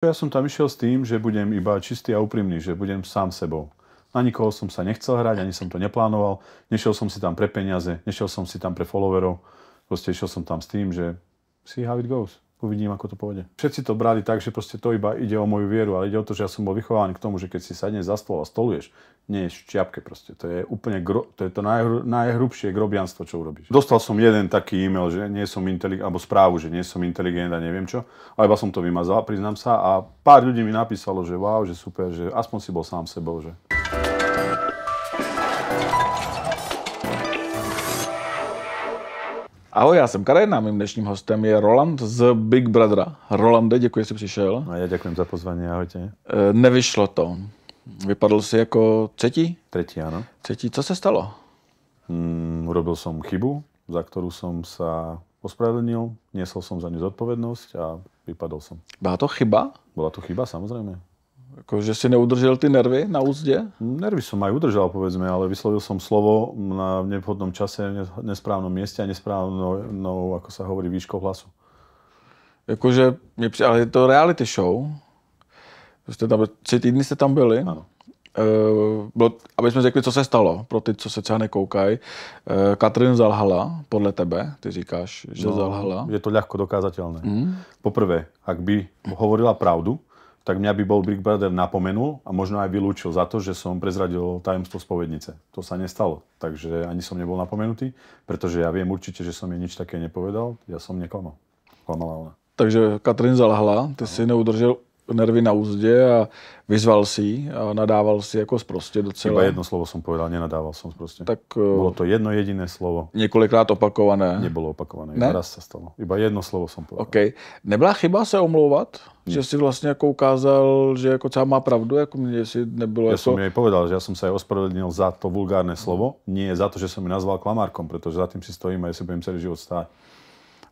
Ja som tam išiel s tým, že budem iba čistý a úprimný, že budem sám sebou. Na nikoho som sa nechcel hrať, ani som to neplánoval. Nešiel som si tam pre peniaze, nešiel som si tam pre followerov. Proste išiel som tam s tým, že see how it goes uvidím, ako to pôjde. Všetci to brali tak, že proste to iba ide o moju vieru, ale ide o to, že ja som bol vychovaný k tomu, že keď si sadneš za stôl a stoluješ, nie je šťapke proste. To je úplne gro, to, je to najhr, najhrubšie grobianstvo, čo urobíš. Dostal som jeden taký e-mail, že nie som inteligent, alebo správu, že nie som inteligent a neviem čo, ale iba som to vymazal, priznám sa. A pár ľudí mi napísalo, že wow, že super, že aspoň si bol sám sebou, že... Ahoj, já jsem Karajna, mým dnešním hostem je Roland z Big Brothera. Rolande, děkuji, že jsi přišel. A já děkuji za pozvání, ahojte. E, nevyšlo to. Vypadl si jako třetí? Třetí, ano. Třetí, co se stalo? Mm, urobil som chybu, za ktorú som sa ospravedlnil, niesol som za ňu zodpovednosť a vypadol som. Bola to chyba? Bola to chyba, samozrejme. Ako, že si neudržel ty nervy na úzde? Nervy som aj udržal, povedzme, ale vyslovil som slovo na nevhodnom čase, nesprávnom mieste a nesprávnou, ako sa hovorí, výškou hlasu. Jakože, ale je to reality show. Jste tam, tři týdny ste tam byli. Ano. Eh, bylo, aby jsme řekli, co se stalo, pro ty, co se třeba nekoukají. Eh, Katrin zalhala, podle tebe, ty říkáš, že no, zalhala. Je to ľahko dokázatelné. Mm. Poprvé, ak by hovorila pravdu, tak mňa by bol Big Brother napomenul a možno aj vylúčil za to, že som prezradil tajomstvo spovednice. To sa nestalo, takže ani som nebol napomenutý, pretože ja viem určite, že som jej nič také nepovedal, ja som neklamal. Klamala ona. Takže Katrin zalahla, ty si neudržel nervy na úzde a vyzval si a nadával si jako sprostě docela. Iba jedno slovo som povedal, nenadával som sprostě. Tak, eh, Bolo to jedno jediné slovo. Několikrát opakované. Nebylo opakované, ne? raz se stalo. Iba jedno slovo som povedal. Okay. Nebyla chyba se omlouvat? Že si vlastně ako ukázal, že ako má pravdu, Ako mne si nebolo Ja ako... som jej povedal, že ja som sa aj ospravedlnil za to vulgárne slovo, nie za to, že som ju nazval klamárkom, pretože za tým si stojím a ja si budem celý život stáť.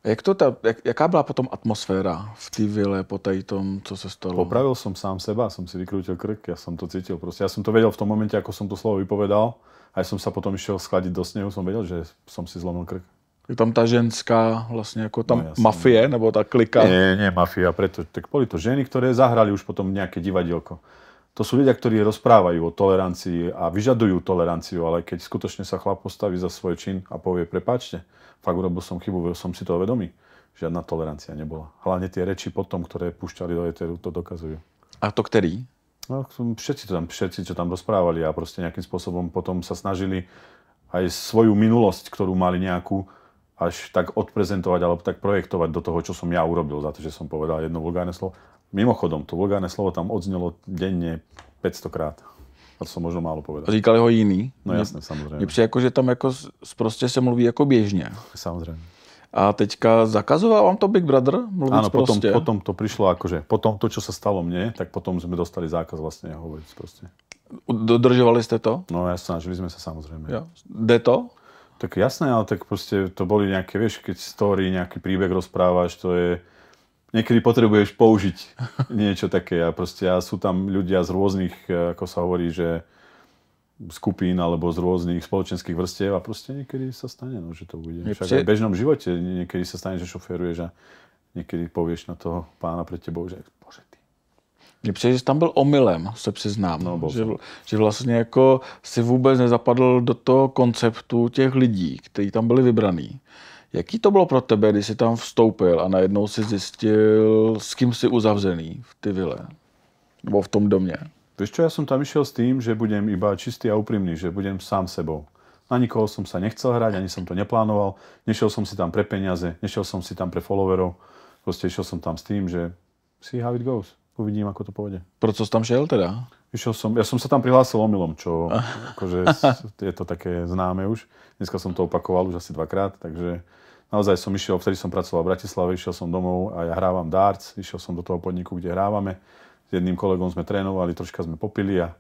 Jak to tá, jak, jaká bola potom atmosféra v tej vile po tej tom, co sa stalo? Popravil som sám seba, som si vykrútil krk, ja som to cítil. Proste. Ja som to vedel v tom momente, ako som to slovo vypovedal. Aj som sa potom išiel skladiť do snehu, som vedel, že som si zlomil krk. Je tam tá ženská, vlastne ako tam no, mafie, nebo tá klika? Nie, nie, mafia, preto, tak boli to ženy, ktoré zahrali už potom nejaké divadielko. To sú ľudia, ktorí rozprávajú o tolerancii a vyžadujú toleranciu, ale keď skutočne sa chlap postaví za svoj čin a povie prepáčte, fakt urobil som chybu, som si to vedomý. Žiadna tolerancia nebola. Hlavne tie reči potom, ktoré púšťali do eteru, to dokazujú. A to ktorý? No, všetci, to tam, všetci, čo tam rozprávali a proste nejakým spôsobom potom sa snažili aj svoju minulosť, ktorú mali nejakú, až tak odprezentovať alebo tak projektovať do toho, čo som ja urobil za to, že som povedal jedno vulgárne slovo. Mimochodom, to vulgárne slovo tam odznelo denne 500 krát. A to som možno málo povedal. Říkali ho jiný. No jasné, samozřejmě. Mně jako, že tam jako prostě se mluví jako běžně. Samozřejmě. A teďka zakazoval vám to Big Brother mluviť Áno, potom, potom to prišlo akože, potom to, čo sa stalo mne, tak potom sme dostali zákaz vlastne hovoriť proste. Dodržovali ste to? No ja snažili sme sa samozrejme. Jo. De to? Tak jasné, ale tak proste to boli nejaké, vieš, keď story, nejaký príbeh rozprávaš, to je niekedy potrebuješ použiť niečo také a proste a sú tam ľudia z rôznych, e, ako sa hovorí, že skupín alebo z rôznych spoločenských vrstiev a proste niekedy sa stane, no, že to bude. Však aj v bežnom živote niekedy sa stane, že šoféruješ a niekedy povieš na toho pána pred tebou, že bože ty. Mně přijde, že tam byl omylem, se přiznám. No, že, že vlastně jako si vůbec nezapadl do toho konceptu těch lidí, kteří tam byli vybraní. Jaký to bylo pro tebe, když jsi tam vstoupil a najednou si zjistil, s kým jsi uzavřený v ty vile? Nebo v tom domě? Víš čo, ja som tam išiel s tým, že budem iba čistý a úprimný, že budem sám sebou. Na nikoho som sa nechcel hrať, ani som to neplánoval. Nešiel som si tam pre peniaze, nešiel som si tam pre followerov. Proste išiel som tam s tým, že see how it goes. Uvidím, ako to pôjde. co som tam šiel teda? Išiel som, ja som sa tam prihlásil omylom, čo akože je to také známe už. Dneska som to opakoval už asi dvakrát, takže naozaj som išiel, vtedy som pracoval v Bratislave, išiel som domov a ja hrávam darts, išiel som do toho podniku, kde hrávame. S jedným kolegom sme trénovali, troška sme popili a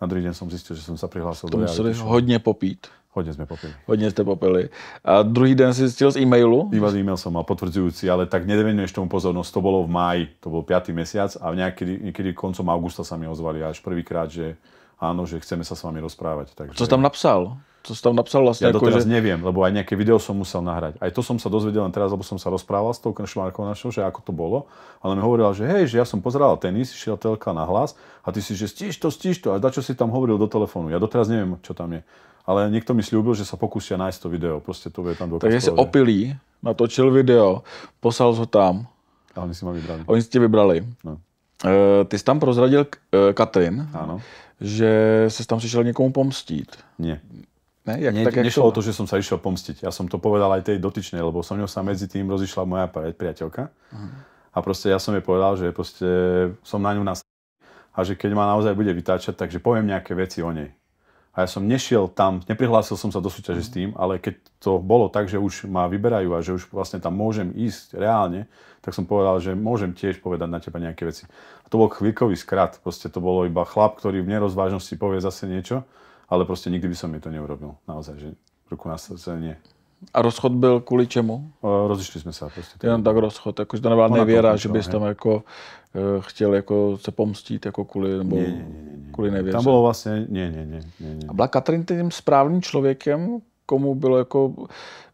na druhý deň som zistil, že som sa prihlásil to do reality show. hodne popíť. Hodne sme popili. Hodne ste popili. A druhý den si zistil z e-mailu? Iba z e-mail som mal potvrdzujúci, ale tak nedevenuješ tomu pozornosť. To bolo v máji, to bol 5. mesiac a nejaký, niekedy koncom augusta sa mi ozvali až prvýkrát, že áno, že chceme sa s vami rozprávať. Takže... Co tam napsal? to si tam napsal vlastne. Ja to teraz že... neviem, lebo aj nejaké video som musel nahrať. Aj to som sa dozvedel len teraz, lebo som sa rozprával s tou kršmárkou našou, že ako to bolo. Ale mi hovorila, že hej, že ja som pozeral tenis, šiel telka na hlas a ty si, že stíš to, stíš to a čo si tam hovoril do telefónu. Ja doteraz neviem, čo tam je. Ale niekto mi slúbil, že sa pokúsia nájsť to video. Proste to je tam dokaz. Takže si opilí, natočil video, poslal ho tam. A oni si ma vybrali. Oni si tě vybrali. No. E, ty si tam prozradil e, Katrin, Áno. že si tam přišel někomu pomstiť. Nie. Ne? Jak, ne, tak, nešlo to... o to, že som sa išiel pomstiť. Ja som to povedal aj tej dotyčnej, lebo so ňou sa medzi tým rozišla moja priateľka. Uh-huh. A proste ja som jej povedal, že proste som na ňu nas... A že keď ma naozaj bude vytáčať, takže poviem nejaké veci o nej. A ja som nešiel tam, neprihlásil som sa do súťaže uh-huh. s mhm. tým, ale keď to bolo tak, že už ma vyberajú a že už vlastne tam môžem ísť reálne, tak som povedal, že môžem tiež povedať na teba nejaké veci. A to bol chvíľkový skrat, proste to bolo iba chlap, ktorý v nerozvážnosti povie zase niečo ale proste nikdy by som mi to neurobil. Naozaj, že ruku na srdce nie. A rozchod byl kvůli čemu? Rozišli jsme se prostě. Jen tak rozchod, že to nebyla nevěra, že bys tam jako eh, chtěl jako se pomstit jako kvůli, nebo nie, nie, nie, nie. kvůli nevěře. Tam bylo vlastně, ne, ne, ne. ne, ne. A byla Katrin tím správným člověkem, komu bylo jako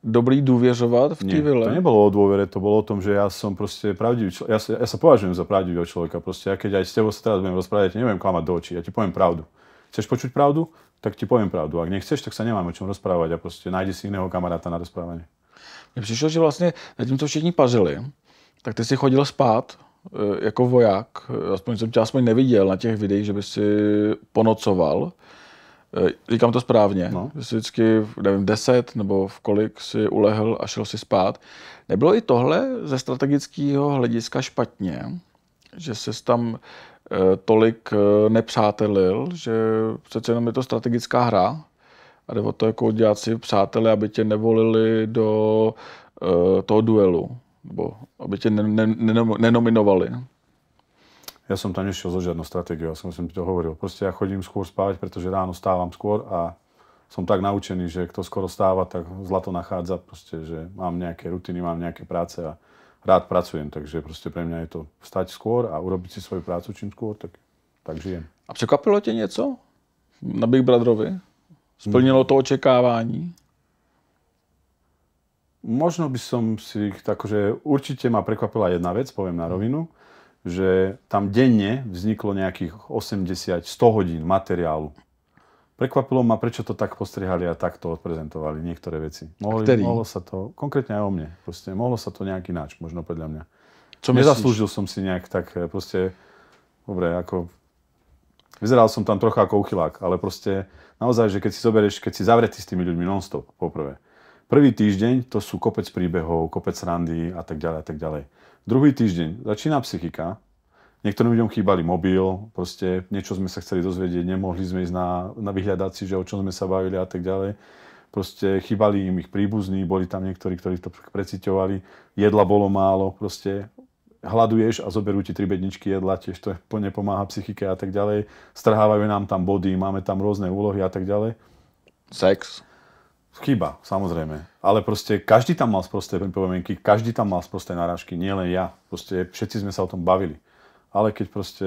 dobrý důvěřovat v té vile? to nebylo o důvěře, to bylo o tom, že já jsem prostě pravdivý člověk, já, já se považujem za pravdivého člověka, prostě já keď aj s tebou se teraz budem rozprávat, nevím klamat do očí, já ti povím pravdu. Chceš počuť pravdu? tak ti poviem pravdu. Ak nechceš, tak sa nemáme o čom rozprávať a proste nájde si iného kamaráta na rozprávanie. Mne prišlo, že vlastně, zatímco všichni pazili, tak ty si chodil spát e, jako voják, e, aspoň jsem ťa aspoň neviděl na těch videích, že by si ponocoval. E, říkám to správně. No. si vždycky, neviem, 10 nebo v kolik si ulehl a šel si spát. Nebylo i tohle ze strategického hlediska špatně, že se tam Eh, tolik eh, nepřátelil, že přece jenom je to strategická hra a jde o to, jako udělat si přátelé, aby tě nevolili do eh, toho duelu, nebo aby tě nenominovali. Ja som tam nešiel so žiadnou stratégiou, ja som si to hovoril. Proste ja chodím skôr spávať, pretože ráno stávam skôr a som tak naučený, že kto skoro stáva, tak zlato nachádza. Proste, že mám nejaké rutiny, mám nejaké práce a rád pracujem, takže proste pre mňa je to vstať skôr a urobiť si svoju prácu čím skôr, tak, tak žijem. A překvapilo tě něco na Big Brotherovi? Splnilo to očekávání? Možno by som si, takže určite ma prekvapila jedna vec, poviem na rovinu, že tam denne vzniklo nejakých 80-100 hodín materiálu Prekvapilo ma, prečo to tak postrihali a takto odprezentovali niektoré veci. Mohlo, mohlo sa to, konkrétne aj o mne, proste, mohlo sa to nejak ináč, možno podľa mňa. Čo Nezaslúžil som si nejak tak, eh, proste, dobre, ako, vyzeral som tam trocha ako uchylák, ale proste, naozaj, že keď si zoberieš, keď si zavretý s tými ľuďmi non-stop, poprvé. Prvý týždeň to sú kopec príbehov, kopec randy a tak ďalej a tak ďalej. Druhý týždeň začína psychika, Niektorým ľuďom chýbali mobil, proste niečo sme sa chceli dozvedieť, nemohli sme ísť na, na vyhľadáci, že o čom sme sa bavili a tak ďalej. Proste chýbali im ich príbuzní, boli tam niektorí, ktorí to preciťovali, jedla bolo málo, proste hľaduješ a zoberú ti tri bedničky jedla, tiež to nepomáha psychike a tak ďalej. Strhávajú nám tam body, máme tam rôzne úlohy a tak ďalej. Sex? Chyba, samozrejme. Ale proste každý tam mal sprosté pripomienky, každý tam mal sprosté narážky, nielen ja. Proste všetci sme sa o tom bavili ale keď proste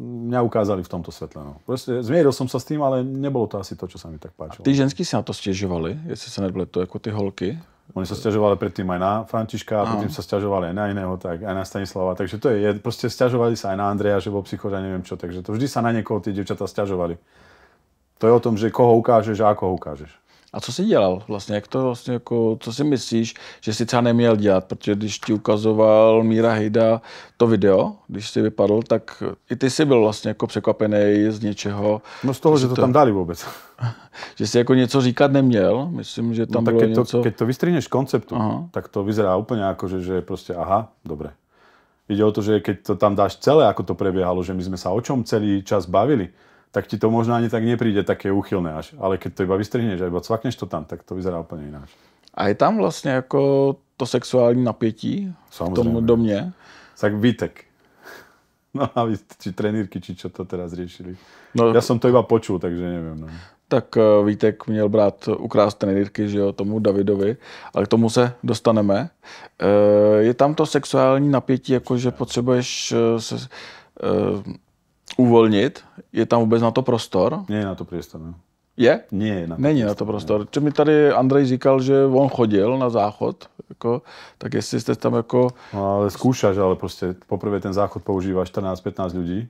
mňa ukázali v tomto svetle. No. Proste zmieril som sa s tým, ale nebolo to asi to, čo sa mi tak páčilo. A tí ženskí sa na to stiežovali, jestli sa nebolo to ako tie holky? Oni sa stiažovali predtým aj na Františka, a potom sa stiažovali aj na iného, tak aj na Stanislava. Takže to je, proste stiažovali sa aj na Andreja, že bol psychoza, neviem čo. Takže to vždy sa na niekoho tie dievčatá stiažovali. To je o tom, že koho ukážeš a ako ho ukážeš. A co jsi dělal vlastně? Jak to vlastně jako, co si myslíš, že si třeba neměl dělat? Protože když ti ukazoval Míra Hejda to video, když si vypadl, tak i ty si byl vlastně jako překvapený z něčeho. No z toho, že to, to tam dali vůbec. že si jako něco říkat neměl, myslím, že tam no, tak bylo keď něco... To, keď to vystrihneš konceptu, aha. tak to vyzerá úplně jako, že, že prostě aha, dobré. Ide o to, že keď to tam dáš celé, ako to prebiehalo, že my sme sa o čom celý čas bavili, tak ti to možno ani tak nepríde také úchylné až. Ale keď to iba vystrihneš a iba cvakneš to tam, tak to vyzerá úplne ináč. A je tam vlastně jako to sexuální napětí v tom domě? Tak výtek. No a vy, či trenírky, či čo to teraz riešili. No, ja som to iba počul, takže neviem. No. Tak eh, Vítek měl brát, eh, ukrást trenýrky, že jo, tomu Davidovi, ale k tomu se dostaneme. E, je tam to sexuální napětí, jakože potřebuješ se, e, uvolnit? Je tam vůbec na to prostor? Je na to prostor, no. Je? Nie, na to Není prostor, na to prostor. Ne. Čo mi tady Andrej říkal, že on chodil na záchod, jako, tak jestli jste tam jako... No, ale skúšaš, ale prostě poprvé ten záchod používa 14-15 ľudí,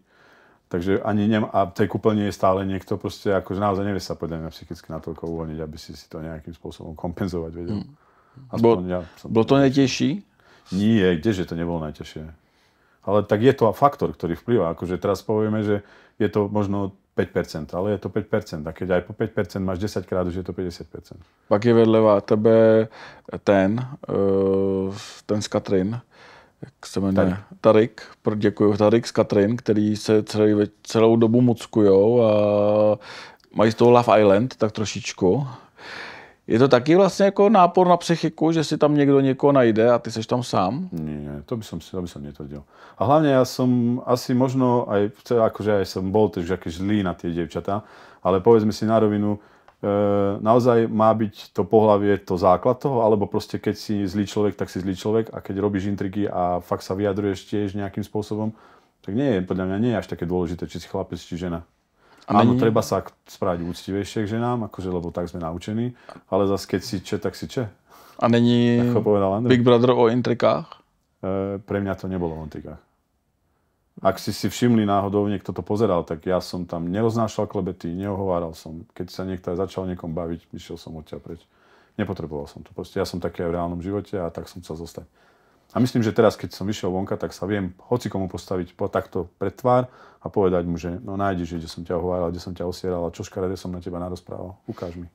takže ani nem, a tej kúpeľni je stále niekto prostě, akože naozaj nevie sa podľa mňa psychicky natoľko uvoľniť, aby si si to nejakým spôsobom kompenzovať vedel. Hmm. ja Bol to najtežší? Nie, kdeže to nebolo najťažšie ale tak je to a faktor, ktorý vplyvá. Akože teraz povieme, že je to možno 5%, ale je to 5%. A keď aj po 5% máš 10 krát, už je to 50%. Pak je vedle tebe ten, e, ten z Katrin, jak se jmenuje? Tarik. Tarik, děkuju, Tarik z Katrin, který se celý, celou dobu muckujou a mají z toho Love Island tak trošičku. Je to taky vlastně jako nápor na psychiku, že si tam někdo někoho najde a ty seš tam sám? Nie, to by som, to by som netvrdil. A hlavne ja som asi možno aj, akože aj som bol tiež aký zlý na tie devčatá, ale povedzme si na rovinu, e, naozaj má byť to pohlavie to základ toho, alebo proste keď si zlý človek, tak si zlý človek a keď robíš intriky a fakt sa vyjadruješ tiež nejakým spôsobom, tak nie je, podľa mňa nie je až také dôležité, či si chlapec, či žena. A Áno, treba sa spraviť úctivejšie k ženám, akože, lebo tak sme naučení, ale zase keď si če, tak si če. A není Big Brother o intrikách? E, pre mňa to nebolo o intrikách. Ak si si všimli náhodou, niekto to pozeral, tak ja som tam neroznášal klebety, neohováral som. Keď sa niekto aj začal niekom baviť, išiel som ťa preč. Nepotreboval som to. Proste ja som taký aj v reálnom živote a tak som chcel zostať. A myslím, že teraz, keď som vyšiel vonka, tak sa viem hoci komu postaviť po takto pred tvár a povedať mu, že no že kde som ťa ohováral, kde som ťa osieral a čo škaredé som na teba narozprával. Ukáž mi.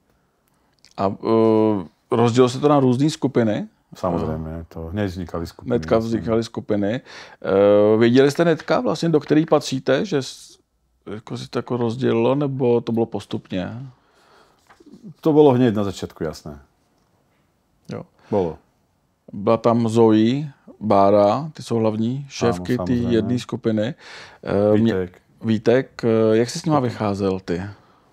A uh, rozdiel sa to na rôzne skupiny? Samozrejme, to hneď vznikali skupiny. Netka vznikali skupiny. Uh, e, Viedeli jste netka vlastně, do ktorých patríte, že ako si to rozdielilo, rozdělilo, nebo to bylo postupně? To bylo hneď na začátku jasné. Jo. Bolo. Byla tam Zoe, Bára, ty jsou hlavní šéfky té jedné skupiny. Eh, Vítek. Vítek, eh, jak jsi s nima vycházel ty?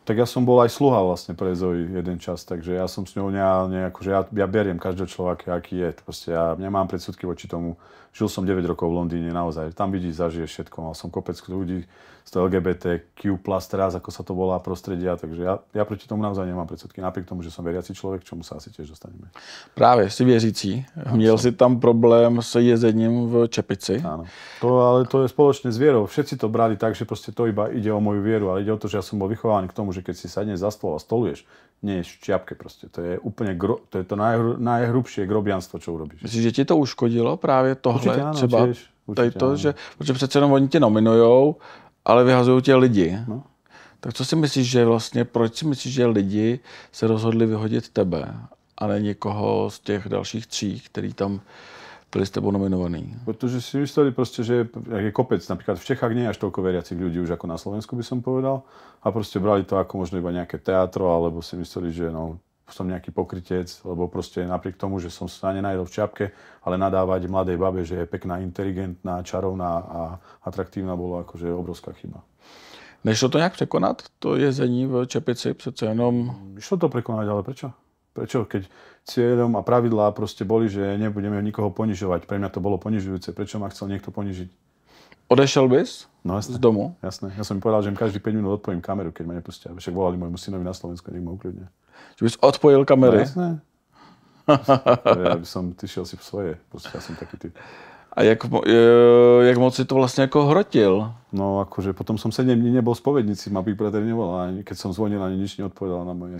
Tak ja som bol aj sluha vlastne pre Zoe jeden čas, takže ja som s ňou nejako, že ja, ja beriem každého človeka, aký je. Proste ja nemám predsudky voči tomu, Žil som 9 rokov v Londýne, naozaj. Tam vidíš, zažiješ všetko. Mal som kopec ľudí z toho LGBTQ+, teraz, ako sa to volá, prostredia. Takže ja, ja proti tomu naozaj nemám predsudky. Napriek tomu, že som veriaci človek, čomu sa asi tiež dostaneme. Práve, si veriaci, Ano, som. si tam problém s jezením v Čepici. Áno. To, ale to je spoločne s vierou. Všetci to brali tak, že proste to iba ide o moju vieru, ale ide o to, že ja som bol vychovaný k tomu, že keď si sadneš za stôl a stoluješ, nie je v šťapke proste. To je úplne gro, to, je to najhru, najhrubšie grobianstvo, čo urobíš. Myslíš, že ti to uškodilo právě tohle? Určite áno, třeba tiež, to, že, protože přece jenom oni tě nominujou, ale vyhazují tě lidi. No. Tak co si myslíš, že vlastně, proč si myslíš, že lidi se rozhodli vyhodit tebe a ne někoho z těch dalších tří, který tam byli ste bol nominovaní. Pretože si mysleli proste, že je kopec, napríklad v Čechách nie je až toľko veriacich ľudí už ako na Slovensku by som povedal a proste brali to ako možno iba nejaké teatro alebo si mysleli, že no, som nejaký pokrytec, lebo proste napriek tomu, že som sa nenajedol v čapke, ale nadávať mladej babe, že je pekná, inteligentná, čarovná a atraktívna, bolo akože obrovská chyba. Nešlo to nejak prekonať? To jezení v Čepici přece jenom... Išlo to prekonať, ale prečo? Prečo? Keď cieľom a pravidlá proste boli, že nebudeme nikoho ponižovať. Pre mňa to bolo ponižujúce. Prečo ma chcel niekto ponižiť? Odešiel bys? No jasné. Z domu? Jasné. Ja som mi povedal, že im každý 5 minút odpojím kameru, keď ma nepustia. Však volali môjmu synovi na Slovensku, nech ma ukľudne. Že by si odpojil kamery? No, jasné. ja by som, tyšiel si v svoje. Proste ja som taký typ. A jak, e, jak moc si to vlastne ako hrotil? No akože potom som 7 dní nebol spovednici, ma Big Brother nevolal. Ani keď som zvonil, ani nič neodpovedal na moje.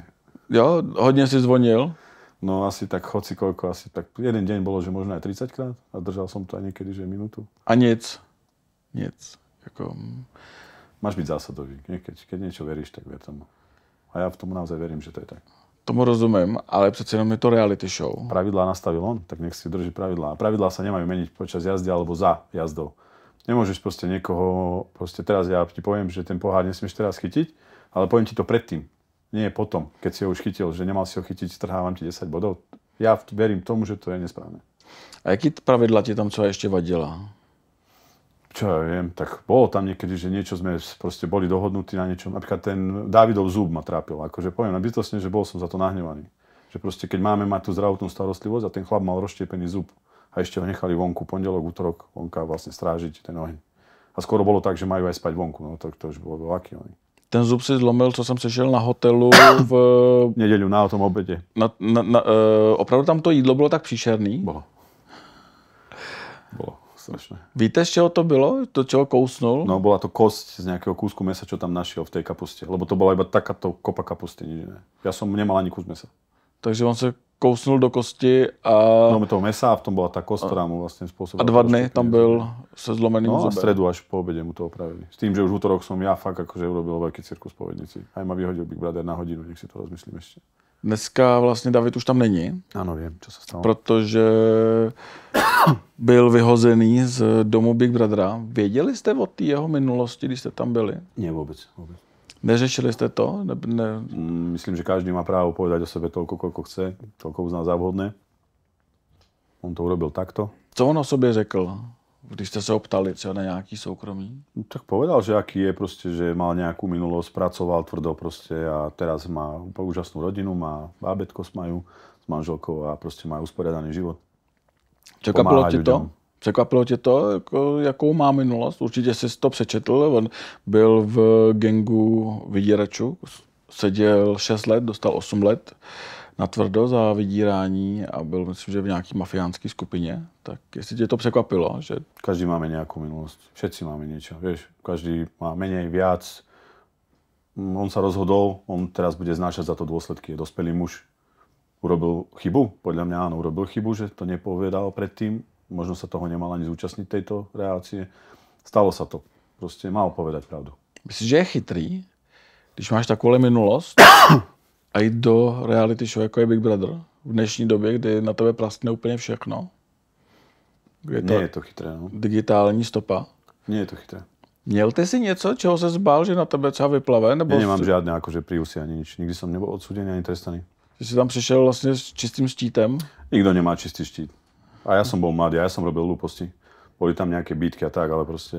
Jo, hodne si zvonil? No asi tak chodci koľko, asi tak jeden deň bolo, že možno aj 30 krát a držal som to aj niekedy, že minútu. A niec. Niec. Ako... Mm. Máš byť zásadový. Keď, keď niečo veríš, tak ver tomu. A ja v tomu naozaj verím, že to je tak. Tomu rozumiem, ale predsa jenom je to reality show. Pravidlá nastavil on, tak nech si drží pravidlá. A pravidlá sa nemajú meniť počas jazdy alebo za jazdou. Nemôžeš proste niekoho, proste teraz ja ti poviem, že ten pohár nesmieš teraz chytiť, ale poviem ti to predtým nie potom, keď si ho už chytil, že nemal si ho chytiť, strhávam ti 10 bodov. Ja verím tomu, že to je nesprávne. A aké pravidla ti tam čo ešte vadila? Čo ja viem, tak bolo tam niekedy, že niečo sme proste boli dohodnutí na niečo, Napríklad ten Dávidov zub ma trápil. Akože poviem bytostne, že bol som za to nahnevaný. Že proste keď máme mať tú zdravotnú starostlivosť a ten chlap mal rozštiepený zub a ešte ho nechali vonku pondelok, útorok, vonka vlastne strážiť ten oheň. A skoro bolo tak, že majú aj spať vonku, no to, to už bolo veľaký oheň ten zub si zlomil, co jsem sešel na hotelu v... Nedeľu, na tom obede. Na, na, na, uh, opravdu tam to jídlo bylo tak příšerný? Bolo. Bolo. Strašné. Víte, z čeho to bylo? To, čo kousnul? No, bola to kosť z nejakého kúsku mesa, čo tam našiel v tej kapuste. Lebo to bola iba takáto kopa kapusty, nič iné. Ja som nemal ani kus mesa takže on se kousnul do kosti a... No toho mesa a v tom byla ta kost, mu vlastně způsobila... A dva dny tam byl se zlomeným no, zubem. a stredu až po obědě mu to opravili. S tím, že už útorok som ja fakt akože urobil velký cirkus po vednici. Aj ma vyhodil Big Brother na hodinu, nech si to rozmyslím ještě. Dneska vlastně David už tam není. Ano, vím, co se stalo. Protože byl vyhozený z domu Big Brothera. Věděli jste o té jeho minulosti, když jste tam byli? Ne, vůbec. vůbec. Neřešili jste to? Ne, ne... Myslím, že každý má právo povedať o sebe toľko, koľko chce, toľko uzná za vhodné. On to urobil takto. Co on o sobě řekl, když ste sa optali třeba na nejaký soukromí? No, tak povedal, že aký je, proste, že mal nejakú minulosť, pracoval tvrdo proste a teraz má úplne úžasnú rodinu, má bábetko s majú s manželkou a proste má usporiadaný život. Čakalo ti to? Překvapilo tě to, jako, jakou má minulost? Určitě jsi to přečetl, on byl v gengu vydíračů, seděl 6 let, dostal 8 let na tvrdo za vydírání a byl, myslím, že v nějaký mafiánské skupině. Tak jestli tě to překvapilo, že... Každý máme nějakou minulost. Všetci máme něco, víš, Každý má méně, víc. On se rozhodl, on teraz bude znášet za to důsledky, Je dospělý muž. Urobil chybu? Podľa mňa áno, urobil chybu, že to nepovedal predtým možno sa toho nemal ani zúčastniť tejto reakcie. Stalo sa to. Proste mal povedať pravdu. Myslíš, že je chytrý, když máš takú minulost a jít do reality show, ako je Big Brother, v dnešní době, kdy na tebe praskne úplně všechno? Je to, Nie je to chytré, no. Digitální stopa. Nie je to chytré. Měl ty si něco, čeho se zbál, že na tebe třeba vyplave? Nebo... Ja nemám žiadne akože príusy ani nič. Nikdy som nebol odsudený ani trestaný. Ty si tam přišel vlastně s čistým štítem? Nikdo nemá čistý štít. A ja som bol mladý, ja som robil hlúposti. Boli tam nejaké bitky a tak, ale proste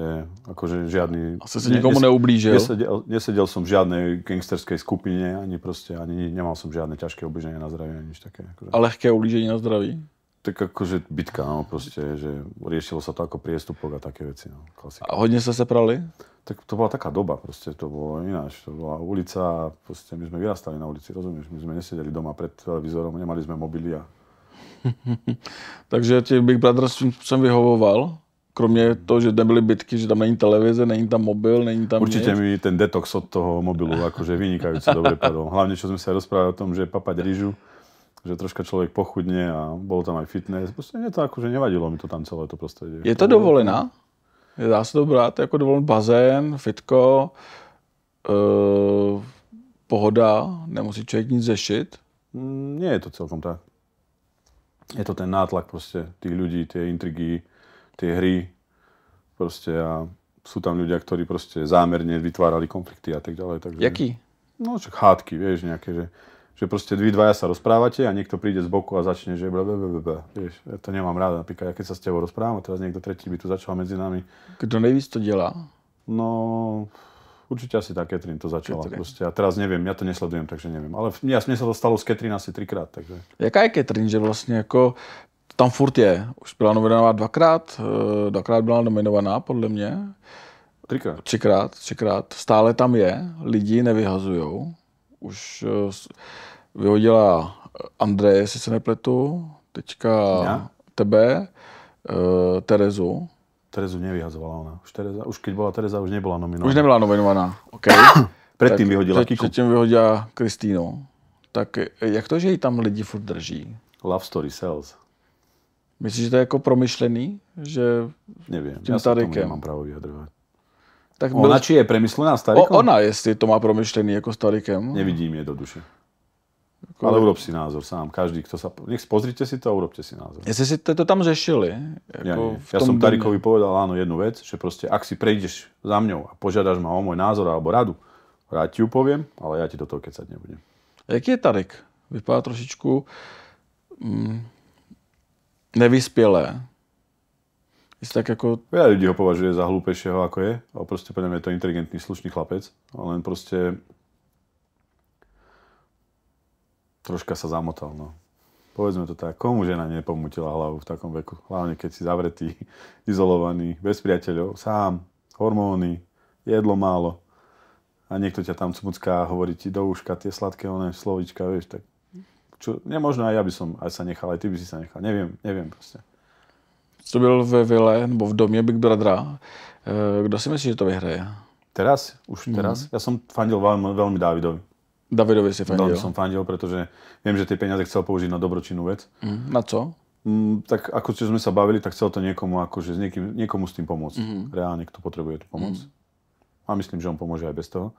akože žiadny... A sa si nikomu neublížil? Nesedel, nesedel som v žiadnej gangsterskej skupine, ani proste, ani nemal som žiadne ťažké ublíženie na zdraví, ani nič také. Akože. A ľahké ublíženie na zdraví? Tak akože bitka, no proste, že riešilo sa to ako priestupok a také veci, no, klasika. A hodne sa prali? tak to bola taká doba, proste to bolo ináč, to bola ulica, proste my sme vyrastali na ulici, rozumieš, my sme nesedeli doma pred televízorom, nemali sme mobily a Takže těch Big Brother jsem vyhovoval, kromě toho, že nebyly bytky, že tam není televize, není tam mobil, není tam Určitě nic. mi ten detox od toho mobilu akože vynikajúce dobre padol. Hlavne, čo sme sa rozprávali o tom, že papať rýžu, že troška človek pochudne a bol tam aj fitness. Proste mne to akože nevadilo mi to tam celé to prostredie. Je to dovolená? Dá sa to brát ako dovolen bazén, fitko, e, pohoda, nemusí človek nic řešit? Mm, nie je to celkom tak je to ten nátlak proste tých ľudí, tie intrigy, tie hry proste a sú tam ľudia, ktorí proste zámerne vytvárali konflikty a tak ďalej. Takže, Jaký? No, čo, chátky, vieš, nejaké, že, že proste vy dvaja sa rozprávate a niekto príde z boku a začne, že bla, bla, bla, bla. Vieš, ja to nemám rád. Napríklad, ja keď sa s tebou rozprávam a teraz niekto tretí by tu začal medzi nami. Kto nejvíc to dělá? No, Určite asi tá Catherine to začala. Catherine. A teraz neviem, ja to nesledujem, takže neviem. Ale mne, mne sa to stalo s Catherine asi trikrát. Takže... Jaká je Catherine, že vlastne ako tam furt je. Už byla nominovaná dvakrát, eh, dvakrát byla nominovaná, podle mě. Třikrát. Třikrát, třikrát. Stále tam je, lidi nevyhazujou. Už eh, vyhodila Andreje, jestli se nepletu, teďka já? tebe, eh, Terezu. Terezu nevyhazovala ona. Už, Tereza, už keď bola Tereza, už nebola nominovaná. Už nebola nominovaná, OK. predtým vyhodila Kiku. Predtým vyhodila Kristýnu. Tak eh, jak to, že ji tam lidi furt drží? Love story sells. Myslíš, že to je jako promyšlený? Že Nevím, tím já se tomu nemám právo vyjadrovat. Tak ona byl... či je premyslená starikom? O, ona, jestli to má promyšlený jako starikem. Nevidím je do duše. Ale urob si názor sám. Každý, kto sa... Nech pozrite si to a urobte si názor. Ja si to, tam řešili? Ako ja, nie. ja som Tarikovi povedal áno jednu vec, že proste ak si prejdeš za mňou a požiadaš ma o môj názor alebo radu, rád ti ju poviem, ale ja ti do toho kecať nebudem. Jaký je Tarik? Vypadá trošičku mm, nevyspielé. tak ako... Veľa ľudí ho považuje za hlúpejšieho, ako je. Ale proste poďme, je to inteligentný, slušný chlapec. A len proste troška sa zamotal, no. Povedzme to tak, komu žena nepomutila hlavu v takom veku? Hlavne keď si zavretý, izolovaný, bez priateľov, sám, hormóny, jedlo málo a niekto ťa tam cmucká a hovorí ti do úška tie sladké oné slovička, vieš, tak čo, nemožno aj ja by som aj sa nechal, aj ty by si sa nechal, neviem, neviem proste. Co byl ve vile nebo v domě Big Brothera, eh, kdo si myslí, že to vyhraje? Teraz? Už mhm. teraz? Mm. Ja som fandil veľmi, veľmi Dávidovi. Davidovi si no, fandil. Davidovi som fandil, pretože viem, že tie peniaze chcel použiť na dobročinnú vec. Mm. Na co? Mm, tak ako čo sme sa bavili, tak chcel to niekomu, akože s niekým, niekomu s tým pomôcť. Mm. Reálne, kto potrebuje tú pomoc. Mm. A myslím, že on pomôže aj bez toho.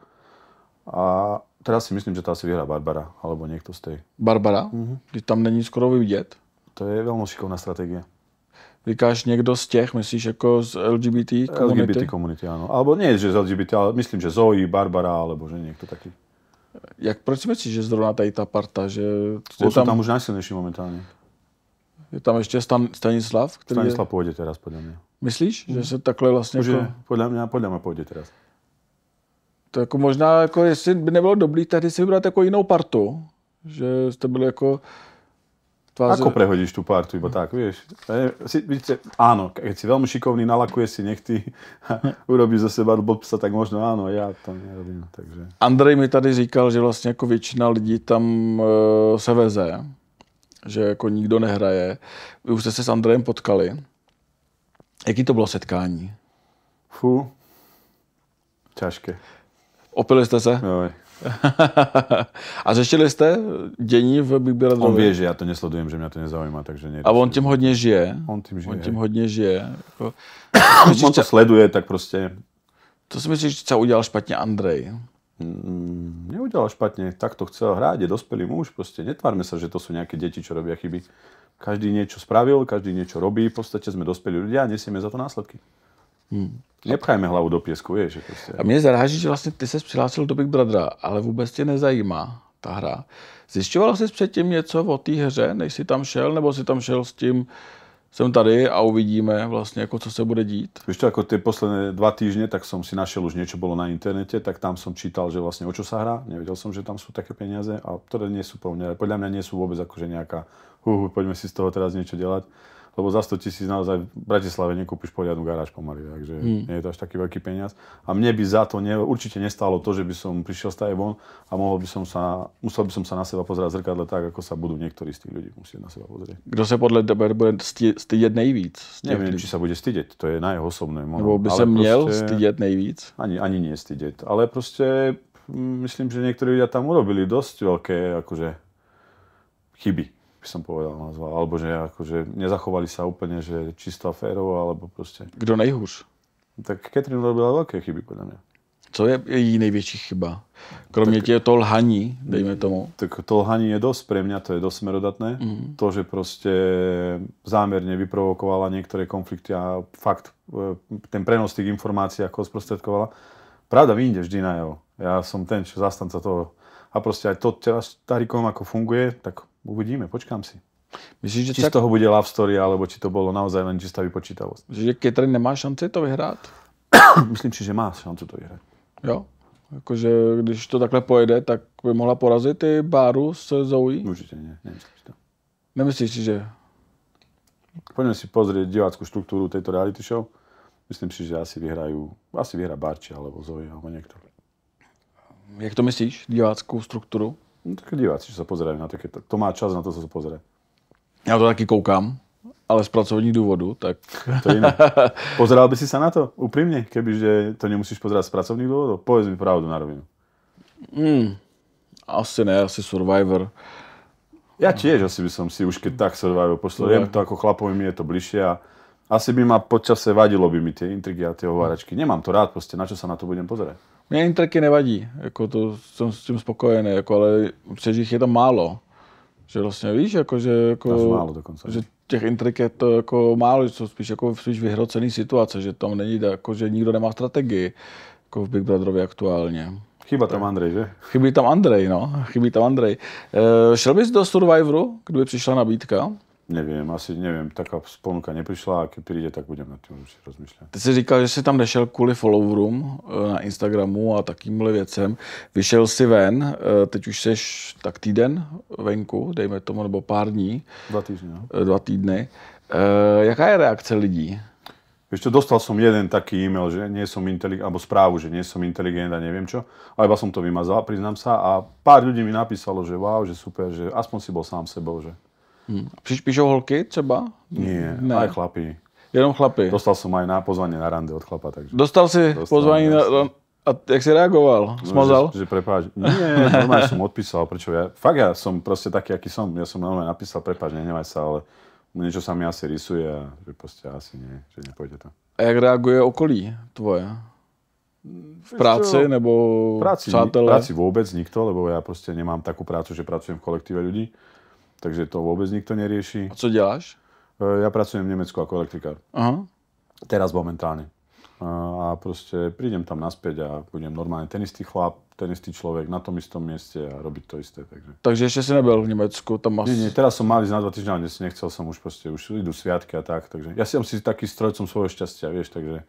A teraz si myslím, že to asi vyhrá Barbara, alebo niekto z tej. Barbara? Mm-hmm. tam není skoro vidět. To je veľmi šikovná stratégia. Vykáš niekto z tých, myslíš ako z LGBT komunity? LGBT komunity, áno. Alebo nie, že z LGBT, ale myslím, že Zoe, Barbara, alebo že niekto taký jak, proč si myslíš, že zrovna tady tá parta? Že je tam, tam už najsilnejší momentálne. Je tam ešte Stan, Stanislav? Ktorý Stanislav je... pôjde teraz, podľa mňa. Myslíš, že mhm. sa takhle vlastne... Už ako... je, podľa mňa, podľa mňa pôjde teraz. To jako možná, jako jestli by nebylo dobrý tehdy si vybrat jako jinou partu, že jste byli jako Tváze... Ako prehodíš tú partu iba tak, vieš? Si, vidíte, áno, keď si veľmi šikovný, nalakuje si nechty, urobíš za seba blbsa, tak možno áno, ja to nerobím. Takže... Andrej mi tady říkal, že vlastne ako väčšina lidí tam e, se veze, že ako nikto nehraje. Vy už ste sa s Andrejem potkali. Jaký to bolo setkání? Fú, ťažké. Opili jste se? Jo. a řešili jste dění v Big Brother? On ví, že já to nesledujem, že mě to nezaujíma, takže ne. A on tím hodně žije. On tím žije. On tím hodně žije. on to sleduje, tak prostě. To si myslíš, co udělal špatně Andrej? Mm, neudělal špatne, tak to chcel hrať, je dospelý muž, proste netvárme sa, že to sú nejaké deti, čo robia chyby. Každý niečo spravil, každý niečo robí, v podstate sme dospelí ľudia a nesieme za to následky. Hmm. Nepchajme hlavu do pěsku, je, že prostě. A mě zaráží, že vlastně ty se přihlásil do Big Brothera, ale vůbec tě nezajímá ta hra. Zjišťoval jsi předtím něco o té hře, než jsi tam šel, nebo jsi tam šel s tím, jsem tady a uvidíme vlastně, jako co se bude dít. Víš to, ako tie posledné dva týždne, tak som si našiel už niečo, bolo na internete, tak tam som čítal, že vlastne o čo sa hrá, nevedel som, že tam sú také peniaze a to teda nie sú podľa mňa, podľa mňa nie sú vôbec akože nejaká, uh, poďme si z toho teraz niečo delať lebo za 100 tisíc naozaj v Bratislave nekúpiš poriadnu garáž pomaly, takže mm. nie je to až taký veľký peniaz. A mne by za to ne, určite nestalo to, že by som prišiel z von a mohol by som sa, musel by som sa na seba pozerať zrkadle tak, ako sa budú niektorí z tých ľudí musieť na seba pozrieť. Kto sa podľa teba bude stydět nejvíc? Neviem, či sa bude stydět, to je na jeho osobné. Nebo by sa měl proste... nejvíc? Ani, ani nie stydět, ale proste mm, myslím, že niektorí ľudia tam urobili dosť veľké akože, chyby by som povedal, nazval. Alebo že akože nezachovali sa úplne, že čisto a férovo, alebo proste. Kdo najhúš? Tak Katrin robila veľké chyby, podľa mňa. Co je její největší chyba? Kromě tie to lhaní, dejme tomu. Tak to lhaní je dosť pre mňa, to je dosť smerodatné. Mm. -hmm. To, že proste zámerne vyprovokovala niektoré konflikty a fakt e, ten prenos tých informácií, ako sprostredkovala, pravda vyjde vždy na jeho. Ja som ten čo zastanca toho. A proste aj to, starí ako funguje, tak Uvidíme, počkám si. Myslíš, že či tak... z toho bude love story, alebo či to bolo naozaj len čistá vypočítavosť? Že Ketrin nemá šance to vyhrát? Myslím si, že má šancu to vyhrát. Jo? Jakože když to takhle pojede, tak by mohla porazit i Báru s Zoe? Určite nie, nemyslíš to. Nemyslíš si, že? Poďme si pozrieť divácku štruktúru tejto reality show. Myslím si, že asi vyhrajú, asi vyhra Barči alebo Zoe alebo niekto. Jak to myslíš, diváckou strukturu? No také diváci, čo sa pozerajú na také, to má čas na to, co sa pozrie. Ja to taky koukám, ale z pracovních důvodů, tak... To je iné. Pozeral by si sa na to? Úprimne, kebyže to nemusíš pozerať z pracovných dôvodov? Povedz mi pravdu na rovinu. Mm, asi ne, asi Survivor. Ja tiež asi by som si už keď tak Survivor poslal. Viem to ako chlapovi, mi je to bližšie a asi by ma počase vadilo by mi tie intrigy a tie hováračky. Nemám to rád proste, na čo sa na to budem pozerať. Mě ani tracky nevadí, jako to jsem s tím spokojený, jako, ale přežích je tam málo. Že vlastně víš, jako, že, jako, málo dokonce. že těch intrik je to jako málo, že jsou spíš, jako, spíš vyhrocený situace, že tam není, jako, že nikdo nemá strategii jako v Big Brotherovi aktuálně. Chyba tam Andrej, že? Chybí tam Andrej, no. Chybí tam Andrej. E, šel bys do Survivoru, kdyby přišla nabídka? Nevím, asi nevím, taká sponka neprišla a keď príde, tak budem nad tým už rozmýšľať. Ty si říkal, že jsi tam nešiel kvůli followerům e, na Instagramu a takýmhle věcem. Vyšel si ven, e, teď už jsi tak týden venku, dejme tomu, nebo pár dní. Dva týdny. No. E, dva týdny. Jaká je reakce lidí? Ešte dostal som jeden taký e-mail, že nie som inteligent, alebo správu, že nie som inteligent a neviem čo. A iba som to vymazal, priznám sa. A pár ľudí mi napísalo, že wow, že super, že aspoň si bol sám sebou, že Hmm. Přišpíšou holky třeba? Nie, ne. aj chlapi. Jenom chlapi. Dostal som aj na pozvanie na rande od chlapa. Takže dostal si dostal, pozvanie na... Dostal. A jak si reagoval? Smozal? No, že, že prepáč. Nie, normálne som odpísal. Prečo ja? Fakt ja som proste taký, aký som. Ja som normálne napísal, prepáč, nehnevaj sa, ale niečo sa mi asi rysuje a že proste asi nie, že nepôjde to. A jak reaguje okolí tvoje? V práci čo? nebo v práci, přátelé? práci vôbec nikto, lebo ja proste nemám takú prácu, že pracujem v kolektíve ľudí takže to vôbec nikto nerieši. A co děláš? E, ja pracujem v Nemecku ako elektrikár. Aha. Teraz momentálne. E, a proste prídem tam naspäť a budem normálne ten istý chlap, ten istý človek na tom istom mieste a robiť to isté. Takže, takže ešte si nebol v Nemecku? Tam asi... Nie, nie, teraz som mal ísť na dva týždňa, ale nechcel som už proste, už idú sviatky a tak. Takže ja som si taký strojcom svojho šťastia, vieš, takže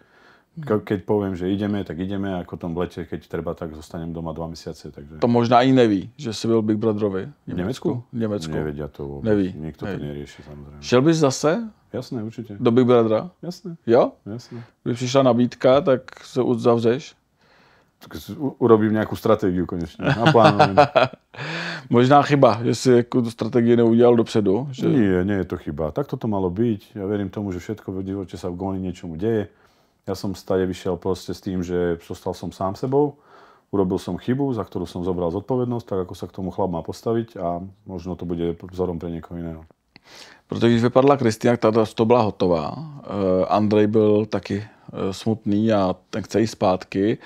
keď poviem, že ideme, tak ideme, a ako tom lete, keď treba, tak zostanem doma dva mesiace. Takže... To možná aj neví, že si byl Big Brotherovi. V Nemecku? V Nemecku. Nevedia to vôbec. Neví. Nikto Neví. to nerieši samozrejme. Šel bys zase? Jasné, určite. Do Big Brothera? Jasné. Jo? Jasné. Kdyby přišla nabídka, tak sa uzavřeš? Tak urobím nejakú stratégiu konečne. Naplánujem. Možná chyba, že si tú stratégiu neudial dopředu. Že... Nie, nie je to chyba. Tak toto malo byť. Ja verím tomu, že všetko v živote sa v góli niečomu deje ja som stade vyšiel proste s tým, že zostal som sám sebou, urobil som chybu, za ktorú som zobral zodpovednosť, tak ako sa k tomu chlap má postaviť a možno to bude vzorom pre niekoho jiného. Protože když vypadla tak to byla hotová. Eh, Andrej byl taky eh, smutný a ten chce jít zpátky.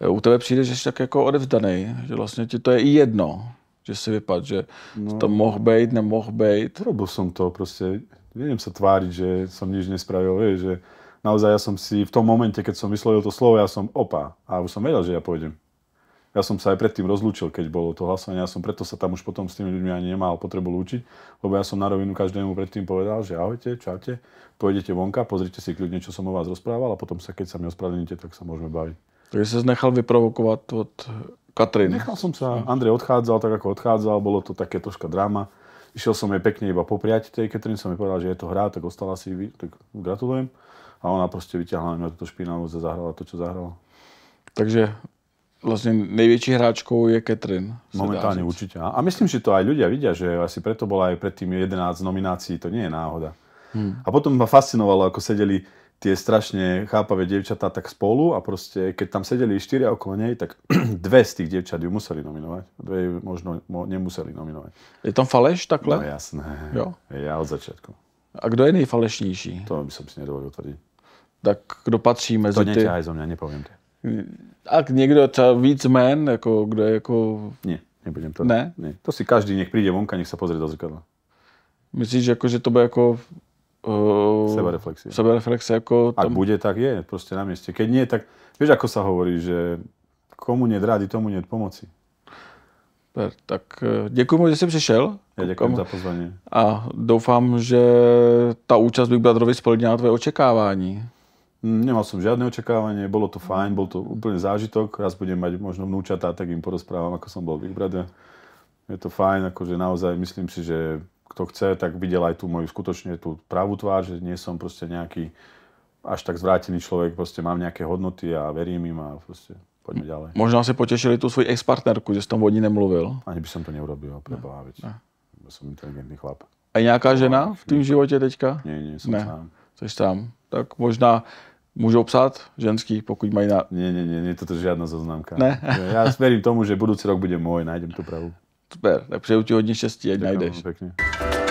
Eh, u tebe přijde, že jsi tak jako odevzdaný, že vlastně ti to je i jedno, že si vypad, že no, to mohl být, nemohl být. Robil jsem to prostě, nevím se tvářit, že jsem nič nespravil, vieš, že naozaj ja som si v tom momente, keď som vyslovil to slovo, ja som opa. A už som vedel, že ja pôjdem. Ja som sa aj predtým rozlúčil, keď bolo to hlasovanie. Ja som preto sa tam už potom s tými ľuďmi ani nemal potrebu lúčiť, lebo ja som na rovinu každému predtým povedal, že ahojte, čaute, pôjdete vonka, pozrite si kľudne, čo som o vás rozprával a potom sa, keď sa mi ospravedlníte, tak sa môžeme baviť. Takže sa nechal vyprovokovať od Katriny. Nechal som sa, Andrej odchádzal tak, ako odchádzal, bolo to také troška drama Išiel som jej pekne iba popriať tej Katrin, som jej povedal, že je to hra, tak ostala si, tak gratulujem. A ona proste vyťahla na túto špinavú a zahrala to, čo zahrala. Takže vlastne najväčší hráčkou je Katrin. Momentálne určite. A myslím, že to aj ľudia vidia, že asi preto bola aj predtým 11 nominácií, to nie je náhoda. Hmm. A potom ma fascinovalo, ako sedeli tie strašne chápavé dievčatá tak spolu a proste, keď tam sedeli štyria okolo nej, tak dve z tých dievčat ju museli nominovať. Dve ju možno mo, nemuseli nominovať. Je tam faleš takhle? No jasné. Jo? Ja od začiatku. A kto je nejfalešnejší? To by som si nedovolil tvrdiť. Tak kto patrí medzi to ty... To neťahaj zo mňa, nepoviem ti. Ak niekto třeba víc men, ako kdo je ako... Nie, nebudem to. Ne? Nie. To si každý nech príde vonka, nech sa pozrie do zrkadla. Myslíš, že, jako, že to bude ako Uh, ehm, sebereflexie. sebereflexie ako... Tam... Ak bude, tak je proste na mieste. Keď nie, tak vieš, ako sa hovorí, že komu nie rádi, tomu nie pomoci. Tak, tak eh, děkuji že jsi přišel. Ja děkuji za pozvanie. A doufám, že ta účast Big Brotherovi splnila tvoje očekávání. Mm, nemal som žiadne očakávanie, bolo to fajn, bol to úplne zážitok. Raz budem mať možno vnúčatá, tak im porozprávam, ako som bol Big Brother. Je to fajn, akože naozaj myslím si, že kto chce, tak videl aj tú moju skutočne tú pravú tvár, že nie som proste nejaký až tak zvrátený človek, proste mám nejaké hodnoty a verím im a proste poďme ďalej. Možno si potešili tú svoju ex-partnerku, že s tom ní nemluvil. Ani by som to neurobil, preboha, veď. ne. som inteligentný chlap. A nejaká žena v tým živote teďka? Nie, nie, som ne. sám. Seš sám. Tak možná Môžu psát ženský, pokud mají na... Nie, nie, nie, nie toto je žiadna zoznamka. Ne? ja verím tomu, že budúci rok bude môj, nájdem tú pravú. Super, tak přeju ti hodně štěstí, ať Děkujeme, najdeš. Pěkně.